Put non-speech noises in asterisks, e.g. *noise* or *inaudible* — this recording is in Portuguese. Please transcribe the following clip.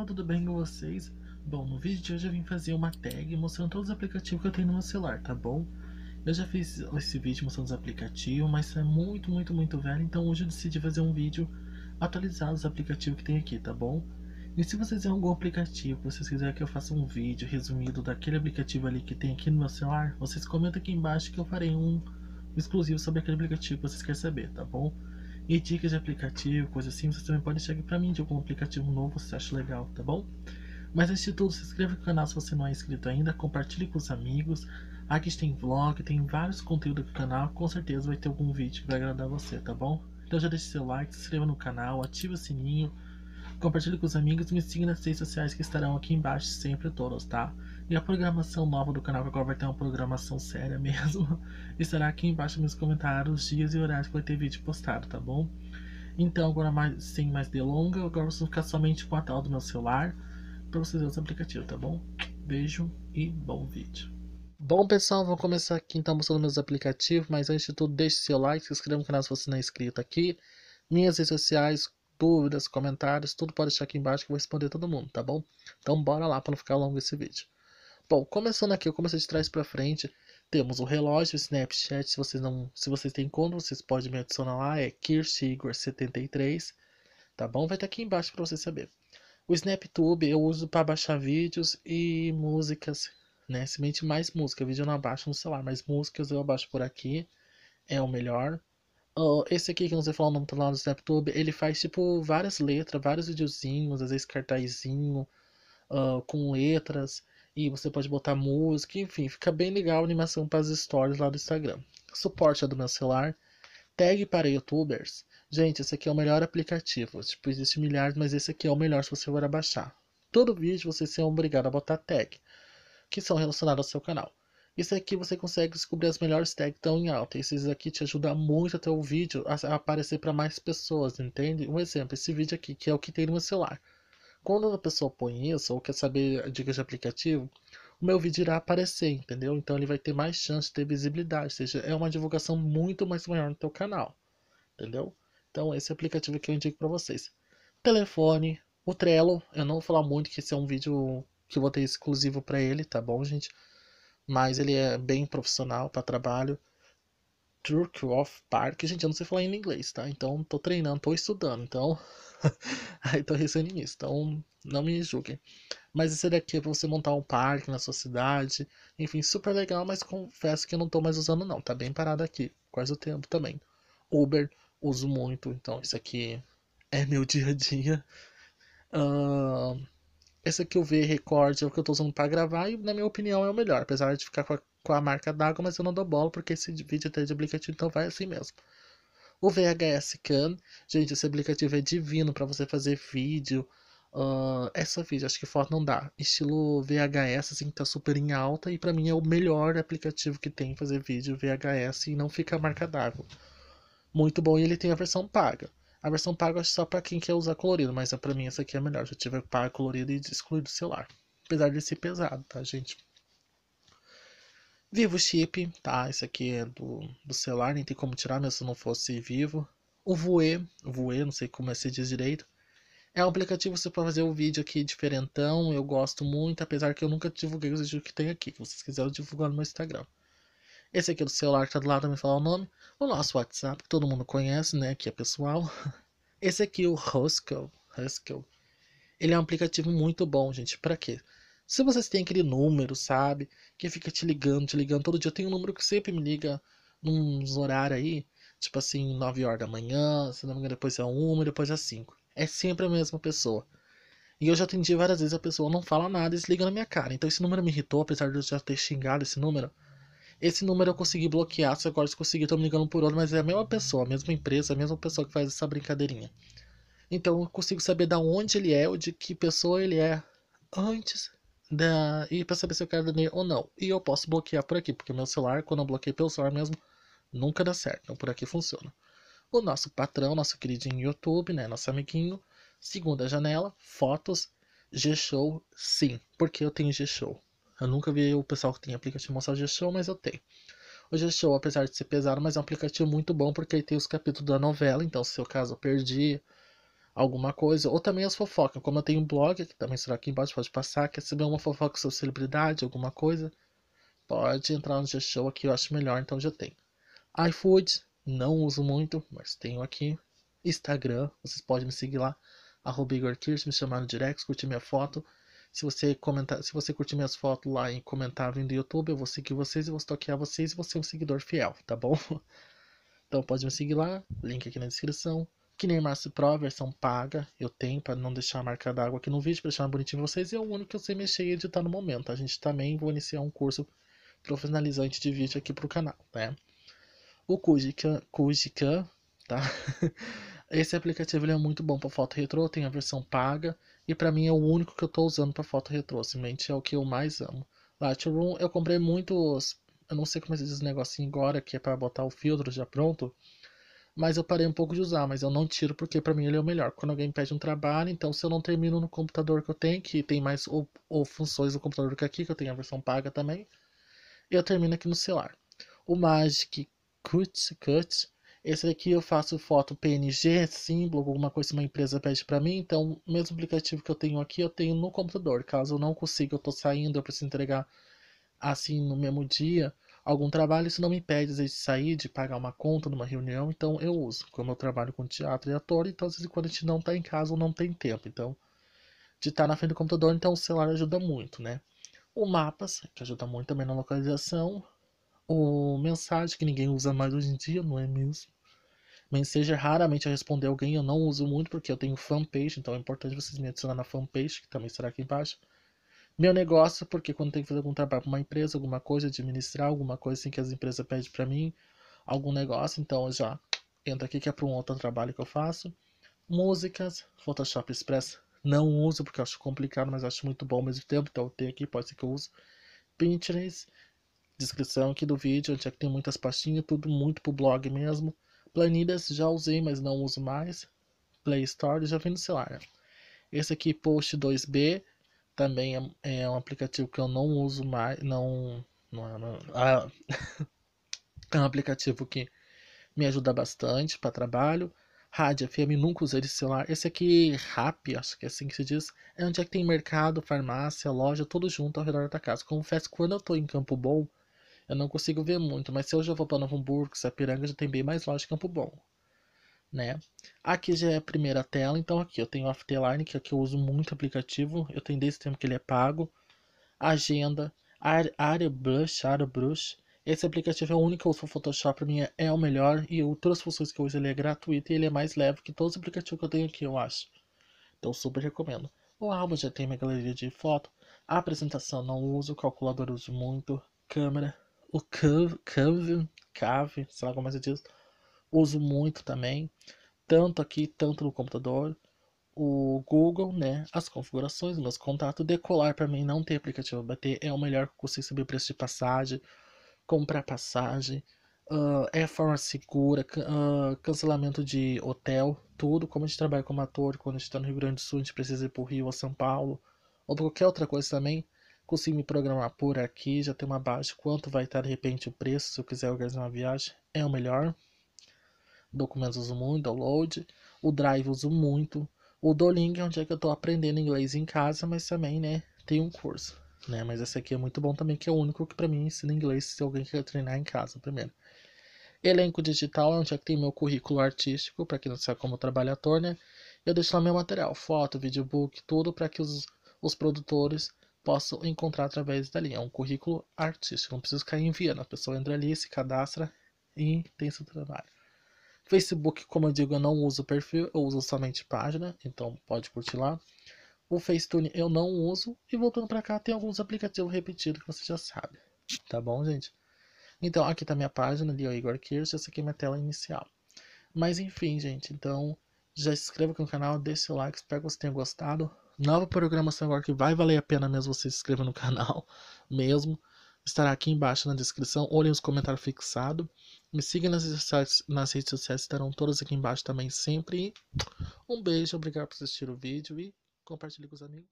pessoal, tudo bem com vocês? Bom, no vídeo de hoje eu vim fazer uma tag mostrando todos os aplicativos que eu tenho no meu celular, tá bom? Eu já fiz esse vídeo mostrando os aplicativos, mas é muito, muito, muito velho, então hoje eu decidi fazer um vídeo atualizado dos aplicativos que tem aqui, tá bom? E se vocês têm algum aplicativo, vocês quiserem que eu faça um vídeo resumido daquele aplicativo ali que tem aqui no meu celular, vocês comentam aqui embaixo que eu farei um exclusivo sobre aquele aplicativo que vocês querem saber, tá bom? e dicas de aplicativo, coisas assim, você também pode chegar para mim de algum aplicativo novo se você acha legal, tá bom? Mas antes de tudo, se inscreva no canal se você não é inscrito ainda, compartilhe com os amigos. Aqui tem vlog, tem vários conteúdos do canal, com certeza vai ter algum vídeo que vai agradar você, tá bom? Então já deixe seu like, se inscreva no canal, ative o sininho Compartilhe com os amigos e me siga nas redes sociais que estarão aqui embaixo sempre todas, tá? E a programação nova do canal, que agora vai ter uma programação séria *laughs* mesmo, estará aqui embaixo nos comentários, dias e horários que vai ter vídeo postado, tá bom? Então, agora mais, sem mais delonga, agora eu vou ficar somente com a tela do meu celular para vocês verem os aplicativos, tá bom? Beijo e bom vídeo. Bom pessoal, vou começar aqui então mostrando meus aplicativos, mas antes de tudo deixe seu like, se inscreva no canal se você não é inscrito aqui. Minhas redes sociais, dúvidas, comentários, tudo pode deixar aqui embaixo que eu vou responder todo mundo, tá bom? Então bora lá para não ficar longo esse vídeo. Bom, começando aqui, eu comecei de trás para frente, temos o relógio, o Snapchat, se vocês não, se vocês têm conta, vocês podem me adicionar lá, é kirsigor73, tá bom? Vai estar aqui embaixo para você saber. O SnapTube eu uso para baixar vídeos e músicas, né? Semente mais música, vídeo eu não abaixo no celular, mas músicas eu abaixo por aqui, é o melhor. Uh, esse aqui que não sei falar o nome, tá lá no SnapTube, ele faz, tipo, várias letras, vários videozinhos, às vezes cartazinho, uh, com letras, e você pode botar música, enfim, fica bem legal a animação para as stories lá do Instagram. Suporte é do meu celular, tag para youtubers. Gente, esse aqui é o melhor aplicativo, tipo, existe milhares, mas esse aqui é o melhor se você for baixar. Todo vídeo você é obrigado a botar tag, que são relacionados ao seu canal. Isso aqui é você consegue descobrir as melhores tags que estão em alta. Esses aqui te ajudam muito até o vídeo a aparecer para mais pessoas, entende? Um exemplo, esse vídeo aqui, que é o que tem no meu celular. Quando a pessoa põe isso ou quer saber dicas de aplicativo, o meu vídeo irá aparecer, entendeu? Então ele vai ter mais chance de ter visibilidade, ou seja, é uma divulgação muito mais maior no teu canal, entendeu? Então esse aplicativo que eu indico para vocês. Telefone, o Trello, eu não vou falar muito que esse é um vídeo que eu vou ter exclusivo para ele, tá bom, gente? mas ele é bem profissional para tá trabalho. of Park, gente, eu não sei falar em inglês, tá? Então, tô treinando, tô estudando, então. *laughs* Aí tô recebendo isso, então não me julguem. Mas esse daqui é pra você montar um parque na sua cidade, enfim, super legal, mas confesso que eu não tô mais usando, não. Tá bem parado aqui, quase o tempo também. Uber, uso muito, então isso aqui é meu dia a dia. Uh, esse aqui eu vi Record é o que eu tô usando para gravar e na minha opinião é o melhor, apesar de ficar com a, com a marca d'água, mas eu não dou bola porque esse vídeo é de aplicativo, então vai assim mesmo. O VHS Can, gente, esse aplicativo é divino para você fazer vídeo, uh, essa vídeo, acho que foto não dá, estilo VHS, assim, que tá super em alta e para mim é o melhor aplicativo que tem fazer vídeo VHS e não fica a marca d'água. Muito bom e ele tem a versão paga. A versão paga é só para quem quer usar colorido, mas é para mim essa aqui é melhor. Já tive par colorido e excluído do celular. Apesar de ser pesado, tá, gente? Vivo Chip, tá? Esse aqui é do, do celular, nem tem como tirar, mesmo se não fosse vivo. O Vue, Vue, não sei como é se diz direito. É um aplicativo você para fazer um vídeo aqui diferentão, eu gosto muito, apesar que eu nunca divulguei os vídeos que tem aqui, Se vocês quiserem divulgar no meu Instagram. Esse aqui é do celular que tá do lado me falar o nome. O nosso WhatsApp, que todo mundo conhece, né? Que é pessoal. *laughs* Esse aqui, o Huskell. Haskell. Ele é um aplicativo muito bom, gente. Para quê? Se vocês têm aquele número, sabe? Que fica te ligando, te ligando todo dia. Eu tenho um número que sempre me liga nos horários aí. Tipo assim, 9 horas da manhã, se não me engano, depois é 1, depois é 5. É sempre a mesma pessoa. E eu já atendi várias vezes, a pessoa não fala nada e se liga na minha cara. Então esse número me irritou, apesar de eu já ter xingado esse número. Esse número eu consegui bloquear, se agora eu conseguir, tô me ligando por outro, mas é a mesma pessoa, a mesma empresa, a mesma pessoa que faz essa brincadeirinha. Então eu consigo saber da onde ele é, ou de que pessoa ele é antes da. E pra saber se eu quero aderir ou não. E eu posso bloquear por aqui, porque meu celular, quando eu bloqueei pelo celular mesmo, nunca dá certo. Então por aqui funciona. O nosso patrão, nosso queridinho YouTube, né? Nosso amiguinho. Segunda janela, fotos, G-Show, sim, porque eu tenho G-Show. Eu nunca vi o pessoal que tem aplicativo mostrar o G-Show, mas eu tenho. O G-Show, apesar de ser pesado, mas é um aplicativo muito bom porque ele tem os capítulos da novela. Então, se o caso eu perdi alguma coisa, ou também as fofocas. Como eu tenho um blog, que também será aqui embaixo, pode passar. Quer saber uma fofoca sobre celebridade, alguma coisa? Pode entrar no G-Show aqui, eu acho melhor, então já tem. iFood, não uso muito, mas tenho aqui. Instagram, vocês podem me seguir lá. Arroba Igor Kirsch, me chamar no direct, curtir minha foto. Se você comentar, se você curtir minhas fotos lá e comentar vindo do YouTube, eu vou seguir vocês, eu vou stalkear vocês e vou ser é um seguidor fiel, tá bom? *laughs* Então pode me seguir lá, link aqui na descrição. Que Neymar se Pro, versão paga, eu tenho para não deixar a marca d'água aqui no vídeo, para deixar bonitinho vocês. E é o único que eu sei mexer e editar no momento. A gente também vou iniciar um curso profissionalizante de vídeo aqui pro canal, né? O Kujikan, Kujikan tá? *laughs* Esse aplicativo é muito bom para foto retrô, tem a versão paga e para mim é o único que eu estou usando para foto retrô, simplesmente é o que eu mais amo. Lightroom, eu comprei muitos, eu não sei como é esse negocinho agora que é para botar o filtro já pronto, mas eu parei um pouco de usar, mas eu não tiro porque para mim ele é o melhor. Quando alguém pede um trabalho, então se eu não termino no computador que eu tenho, que tem mais ou, ou funções do computador que aqui, que eu tenho a versão paga também, eu termino aqui no celular. O Magic Cut Cut esse aqui eu faço foto PNG, símbolo, alguma coisa que uma empresa pede para mim. Então, o mesmo aplicativo que eu tenho aqui, eu tenho no computador. Caso eu não consiga, eu estou saindo, eu preciso entregar assim no mesmo dia algum trabalho, isso não me impede vezes, de sair, de pagar uma conta numa reunião, então eu uso. Como eu trabalho com teatro e ator, então às vezes quando a gente não está em casa ou não tem tempo, então de estar tá na frente do computador, então o celular ajuda muito, né? O mapas, que ajuda muito também na localização, o mensagem que ninguém usa mais hoje em dia, não é mesmo? mensagem raramente eu responder alguém, eu não uso muito porque eu tenho fanpage, então é importante vocês me adicionar na fanpage, que também será aqui embaixo. Meu negócio, porque quando tem que fazer algum trabalho para uma empresa, alguma coisa, administrar alguma coisa assim que as empresas pedem para mim, algum negócio, então eu já entra aqui que é para um outro trabalho que eu faço. Músicas, Photoshop Express, não uso porque eu acho complicado, mas acho muito bom ao mesmo tempo, então eu tenho aqui, pode ser que eu use. Pinterest, descrição aqui do vídeo, onde é que tem muitas pastinhas, tudo muito pro blog mesmo. Planilhas já usei, mas não uso mais. Play Store já vem no celular. Esse aqui, Post 2B, também é, é um aplicativo que eu não uso mais, não... não, não ah, *laughs* é um aplicativo que me ajuda bastante para trabalho. Rádio FM, nunca usei esse celular. Esse aqui, RAP, acho que é assim que se diz, é onde é que tem mercado, farmácia, loja, tudo junto ao redor da casa. Confesso que quando eu estou em Campo Bom, eu não consigo ver muito, mas se eu já vou para Novo Hamburgo, Sapiranga já tem bem mais longe Campo Bom. Né? Aqui já é a primeira tela, então aqui eu tenho o Afterline, que aqui é eu uso muito aplicativo, eu tenho desde o tempo que ele é pago. Agenda, área brush. Esse aplicativo é o único que eu uso o Photoshop, pra mim é, é o melhor, e outras funções que eu uso ele é gratuito e ele é mais leve que todos os aplicativos que eu tenho aqui, eu acho. Então super recomendo. O álbum já tem minha galeria de foto, a apresentação não uso, calculador uso muito, câmera, o Cave, Cave, sei lá como é que se diz, uso muito também, tanto aqui, tanto no computador. O Google, né, as configurações, meus contatos, decolar para mim não tem aplicativo bater, é o melhor que eu consigo saber preço de passagem, comprar passagem, uh, é forma segura, uh, cancelamento de hotel, tudo. Como a gente trabalha como ator, quando a gente está no Rio Grande do Sul, a gente precisa ir para o Rio ou São Paulo, ou qualquer outra coisa também, consigo me programar por aqui, já tem uma base, quanto vai estar de repente o preço, se eu quiser organizar uma viagem, é o melhor. Documentos uso muito, download. O Drive uso muito. O Doling é onde é que eu estou aprendendo inglês em casa, mas também, né, tem um curso. Né, mas esse aqui é muito bom também, que é o único que para mim ensina inglês se alguém quer treinar em casa primeiro. Elenco digital é onde é que tem meu currículo artístico, para quem não sabe como trabalhar ator, né? Eu deixo lá meu material, foto, videobook, tudo para que os, os produtores posso encontrar através dali. É um currículo artístico, não preciso ficar enviando. A pessoa entra ali, se cadastra e tem seu trabalho. Facebook, como eu digo, eu não uso perfil, eu uso somente página, então pode curtir lá. O Facetune eu não uso. E voltando para cá, tem alguns aplicativos repetidos que você já sabe. Tá bom, gente? Então, aqui tá minha página, ali é o Igor Kirsch, essa aqui é minha tela inicial. Mas enfim, gente, então já se inscreva no canal, deixe seu like, espero que você tenha gostado. Nova programação agora que vai valer a pena mesmo você se inscrever no *laughs* canal, mesmo. Estará aqui embaixo na descrição, olhem os comentários fixados. Me sigam nas redes, sociais, nas redes sociais, estarão todas aqui embaixo também sempre. Um beijo, obrigado por assistir o vídeo e compartilhe com os amigos.